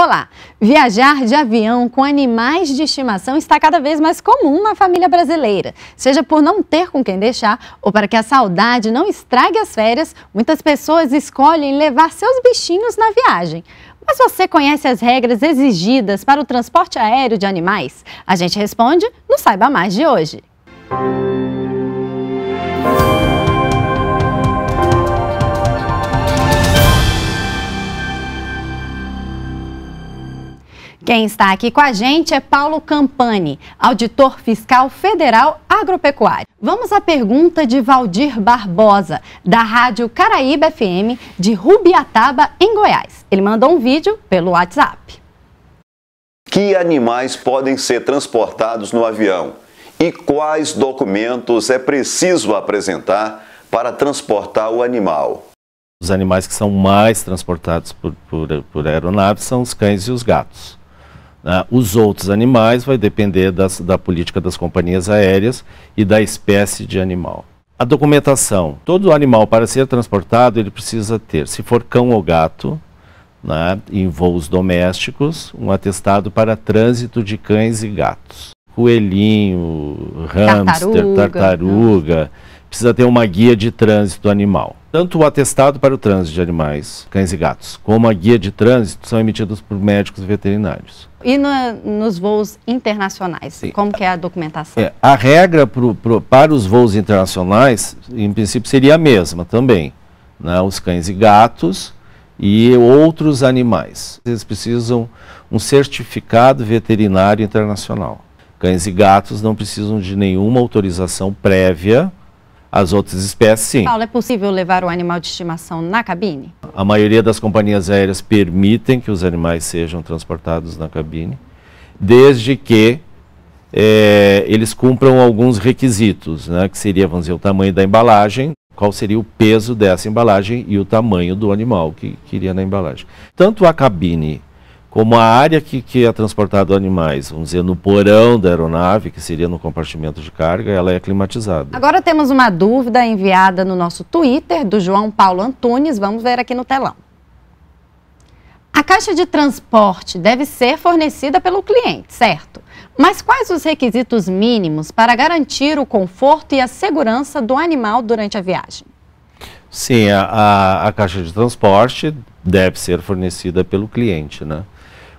Olá! Viajar de avião com animais de estimação está cada vez mais comum na família brasileira. Seja por não ter com quem deixar ou para que a saudade não estrague as férias, muitas pessoas escolhem levar seus bichinhos na viagem. Mas você conhece as regras exigidas para o transporte aéreo de animais? A gente responde no Saiba Mais de hoje. Música Quem está aqui com a gente é Paulo Campani, auditor fiscal federal agropecuário. Vamos à pergunta de Valdir Barbosa, da Rádio Caraíba FM de Rubiataba, em Goiás. Ele mandou um vídeo pelo WhatsApp. Que animais podem ser transportados no avião? E quais documentos é preciso apresentar para transportar o animal? Os animais que são mais transportados por, por, por aeronaves são os cães e os gatos. Ah, os outros animais vai depender das, da política das companhias aéreas e da espécie de animal. A documentação. Todo animal, para ser transportado, ele precisa ter, se for cão ou gato, né, em voos domésticos, um atestado para trânsito de cães e gatos. Coelhinho, hamster, tartaruga. tartaruga. Precisa ter uma guia de trânsito animal. Tanto o atestado para o trânsito de animais, cães e gatos, como a guia de trânsito são emitidos por médicos veterinários. E no, nos voos internacionais, Sim. como que é a documentação? É, a regra pro, pro, para os voos internacionais, em princípio, seria a mesma também. Né? Os cães e gatos e outros animais. Eles precisam um certificado veterinário internacional. Cães e gatos não precisam de nenhuma autorização prévia as outras espécies, sim. Paulo, é possível levar o animal de estimação na cabine? A maioria das companhias aéreas permitem que os animais sejam transportados na cabine, desde que é, eles cumpram alguns requisitos, né, que seria, vamos dizer, o tamanho da embalagem, qual seria o peso dessa embalagem e o tamanho do animal que queria na embalagem. Tanto a cabine como a área que, que é transportado animais, vamos dizer, no porão da aeronave, que seria no compartimento de carga, ela é climatizada. Agora temos uma dúvida enviada no nosso Twitter, do João Paulo Antunes, vamos ver aqui no telão. A caixa de transporte deve ser fornecida pelo cliente, certo? Mas quais os requisitos mínimos para garantir o conforto e a segurança do animal durante a viagem? Sim, a, a, a caixa de transporte deve ser fornecida pelo cliente, né?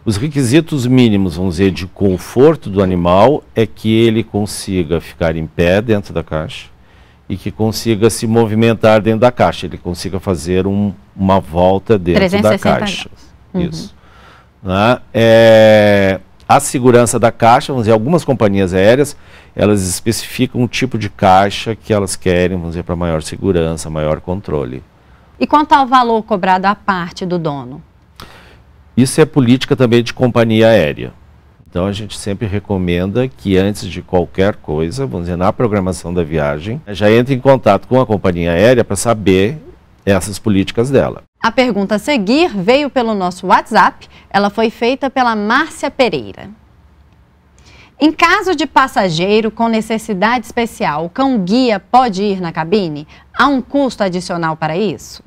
Os requisitos mínimos, vamos dizer, de conforto do animal é que ele consiga ficar em pé dentro da caixa e que consiga se movimentar dentro da caixa, ele consiga fazer um, uma volta dentro da caixa. Uhum. Isso. Né? É, a segurança da caixa, vamos dizer, algumas companhias aéreas, elas especificam um tipo de caixa que elas querem, vamos dizer, para maior segurança, maior controle. E quanto ao valor cobrado à parte do dono? Isso é política também de companhia aérea. Então a gente sempre recomenda que antes de qualquer coisa, vamos dizer, na programação da viagem, já entre em contato com a companhia aérea para saber essas políticas dela. A pergunta a seguir veio pelo nosso WhatsApp. Ela foi feita pela Márcia Pereira. Em caso de passageiro com necessidade especial, o cão guia pode ir na cabine? Há um custo adicional para isso?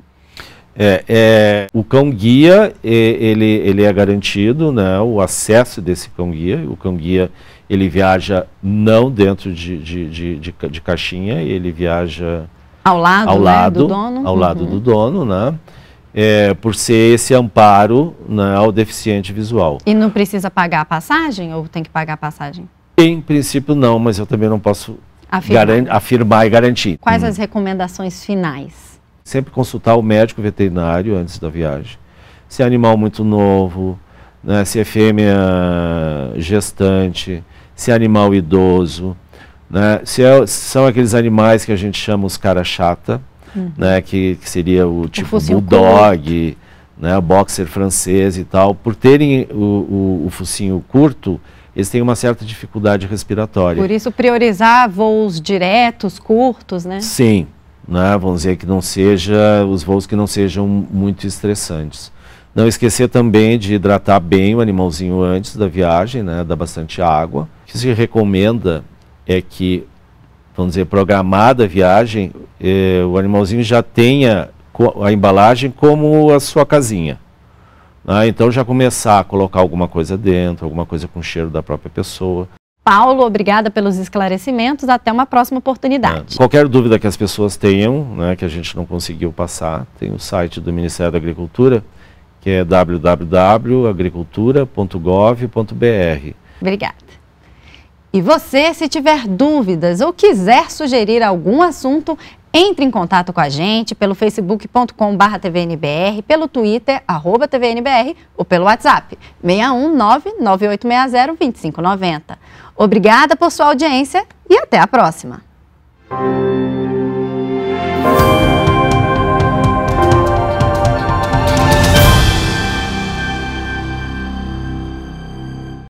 É, é, o cão guia ele, ele é garantido, né, o acesso desse cão guia. O cão guia ele viaja não dentro de, de, de, de, de caixinha, ele viaja ao lado, ao lado né, do dono. Ao uhum. lado do uhum. dono, né? É, por ser esse amparo né, ao deficiente visual. E não precisa pagar a passagem ou tem que pagar a passagem? Em princípio não, mas eu também não posso afirmar, afirmar e garantir. Quais hum. as recomendações finais? sempre consultar o médico veterinário antes da viagem. Se é animal muito novo, né, se é fêmea eh, gestante, se é animal idoso, né, se é, são aqueles animais que a gente chama os cara chata, uhum. né, que, que, seria o tipo bulldog, né, boxer francês e tal, por terem o, o, o focinho curto, eles têm uma certa dificuldade respiratória. Por isso priorizar voos diretos, curtos, né? Sim, né? vamos dizer que não seja os voos que não sejam muito estressantes. Não esquecer também de hidratar bem o animalzinho antes da viagem, né? dar bastante água. O que se recomenda é que, vamos dizer, programada a viagem, eh, o animalzinho já tenha a embalagem como a sua casinha. Né? então já começar a colocar alguma coisa dentro, alguma coisa com cheiro da própria pessoa. Paulo, obrigada pelos esclarecimentos. Até uma próxima oportunidade. É, qualquer dúvida que as pessoas tenham, né, que a gente não conseguiu passar, tem o site do Ministério da Agricultura, que é www.agricultura.gov.br. Obrigada. E você, se tiver dúvidas ou quiser sugerir algum assunto, entre em contato com a gente pelo facebook.com.br tvnbr, pelo twitter, arroba tvnbr ou pelo WhatsApp 619-9860-2590. Obrigada por sua audiência e até a próxima!